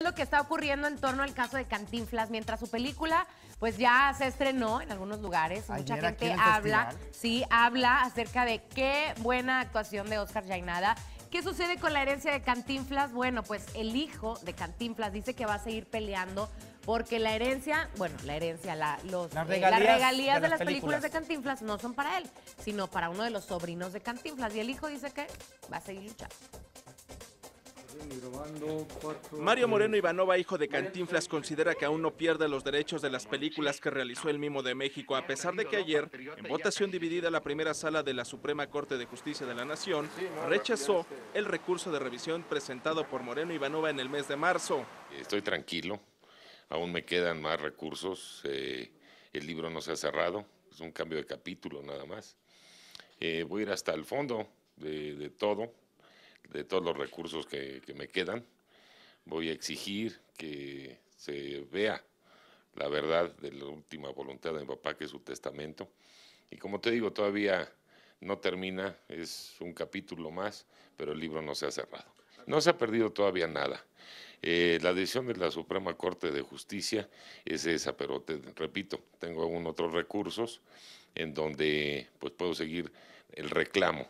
lo que está ocurriendo en torno al caso de Cantinflas mientras su película pues ya se estrenó en algunos lugares mucha gente habla sí habla acerca de qué buena actuación de Oscar Jainada ¿Qué sucede con la herencia de Cantinflas? Bueno, pues el hijo de Cantinflas dice que va a seguir peleando porque la herencia, bueno, la herencia, eh, las, regalías, de, las películas. de Cantinflas no son para él, sino para uno de los sobrinos de Cantinflas. Y el hijo dice que va a seguir luchando. Mario Moreno Ivanova, hijo de Cantinflas, considera que aún no pierde los derechos de las películas que realizó el Mimo de México, a pesar de que ayer, en votación dividida la primera sala de la Suprema Corte de Justicia de la Nación, rechazó el recurso de revisión presentado por Moreno Ivanova en el mes de marzo. Estoy tranquilo, aún me quedan más recursos, eh, el libro no se ha cerrado, es un cambio de capítulo nada más. Eh, voy a ir hasta el fondo de todo de todos los recursos que, me quedan, voy a exigir que se vea la verdad de la última voluntad de mi papá, que es su testamento. Y como te digo, todavía no termina, es un capítulo más, pero el libro no se ha cerrado. No se ha perdido todavía nada. Eh, la decisión de la Suprema Corte de Justicia es esa, pero te, repito, tengo aún otros recursos en donde pues, puedo seguir el reclamo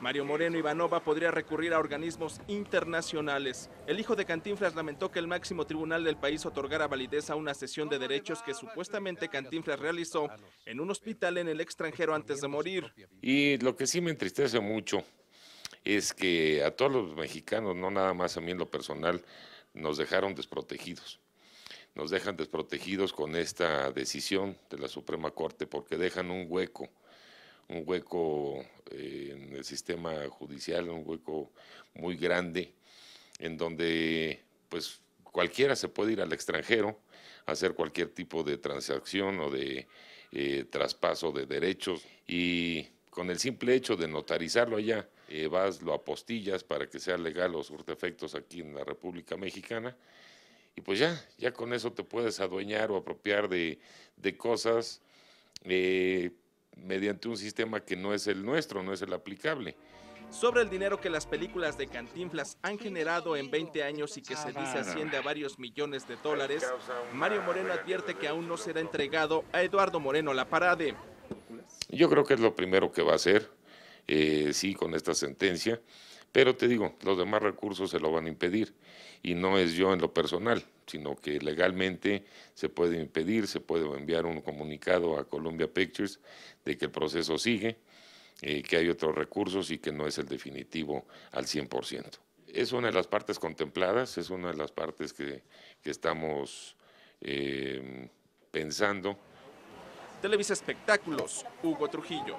Mario Moreno Ivanova podría recurrir a organismos internacionales. El hijo de Cantinflas lamentó que el máximo tribunal del país otorgara validez a una sesión de derechos que supuestamente Cantinflas realizó en un hospital en el extranjero antes de morir. Y lo que sí me entristece mucho es que a todos los mexicanos, no nada más a mí en lo personal, nos dejaron desprotegidos. Nos dejan desprotegidos con esta decisión de la Suprema Corte porque dejan un hueco un hueco eh, en el sistema judicial, un hueco muy grande, en donde pues cualquiera se puede ir al extranjero, a hacer cualquier tipo de transacción o de eh, traspaso de derechos y con el simple hecho de notarizarlo allá, eh, vas, lo apostillas para que sea legal los efectos aquí en la República Mexicana y pues ya, ya con eso te puedes adueñar o apropiar de, cosas mediante un sistema que no es el nuestro, no es el aplicable. Sobre el dinero que las películas de Cantinflas han generado en 20 años y que se dice ah, asciende a varios millones de dólares, Mario Moreno advierte que aún no será entregado a Eduardo Moreno La Parade. Yo creo que es lo primero que va a hacer, eh, sí, con esta sentencia. Pero te digo, los demás recursos se lo van a impedir. Y no es yo en lo personal, sino que legalmente se puede impedir, se puede enviar un comunicado a Columbia Pictures de que el proceso sigue, eh, que hay otros recursos y que no es el definitivo al 100%. Es una de las partes contempladas, es una de las partes que, estamos eh, pensando. Televisa Espectáculos, Hugo Trujillo.